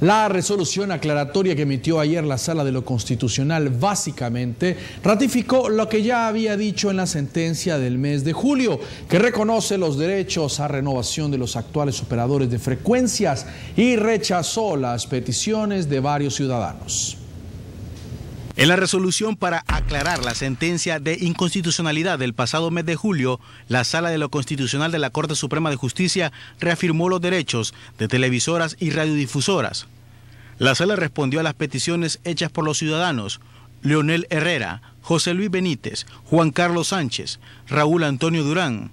La resolución aclaratoria que emitió ayer la Sala de lo Constitucional básicamente ratificó lo que ya había dicho en la sentencia del mes de julio, que reconoce los derechos a renovación de los actuales operadores de frecuencias y rechazó las peticiones de varios ciudadanos. En la resolución para aclarar la sentencia de inconstitucionalidad del pasado mes de julio, la Sala de lo Constitucional de la Corte Suprema de Justicia reafirmó los derechos de televisoras y radiodifusoras. La Sala respondió a las peticiones hechas por los ciudadanos Leonel Herrera, José Luis Benítez, Juan Carlos Sánchez, Raúl Antonio Durán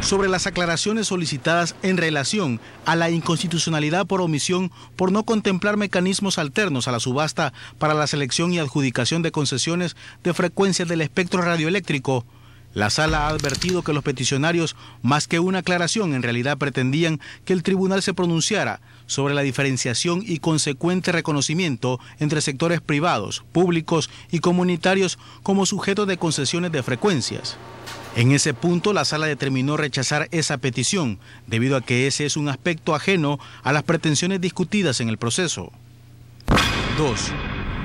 sobre las aclaraciones solicitadas en relación a la inconstitucionalidad por omisión por no contemplar mecanismos alternos a la subasta para la selección y adjudicación de concesiones de frecuencias del espectro radioeléctrico. La sala ha advertido que los peticionarios, más que una aclaración, en realidad pretendían que el tribunal se pronunciara sobre la diferenciación y consecuente reconocimiento entre sectores privados, públicos y comunitarios como sujetos de concesiones de frecuencias. En ese punto, la sala determinó rechazar esa petición, debido a que ese es un aspecto ajeno a las pretensiones discutidas en el proceso. 2.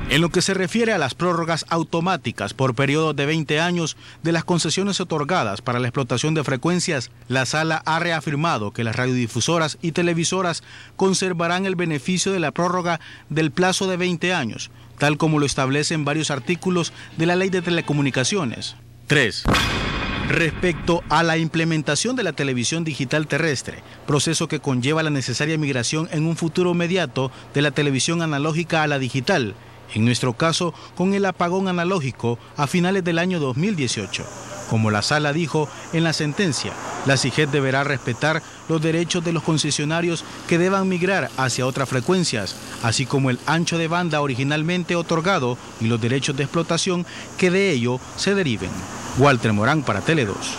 En lo que se refiere a las prórrogas automáticas por periodos de 20 años de las concesiones otorgadas para la explotación de frecuencias, la sala ha reafirmado que las radiodifusoras y televisoras conservarán el beneficio de la prórroga del plazo de 20 años, tal como lo establecen varios artículos de la Ley de Telecomunicaciones. 3. Respecto a la implementación de la televisión digital terrestre, proceso que conlleva la necesaria migración en un futuro inmediato de la televisión analógica a la digital, en nuestro caso con el apagón analógico a finales del año 2018. Como la sala dijo en la sentencia, la CIGET deberá respetar los derechos de los concesionarios que deban migrar hacia otras frecuencias, así como el ancho de banda originalmente otorgado y los derechos de explotación que de ello se deriven. Walter Morán para Tele2.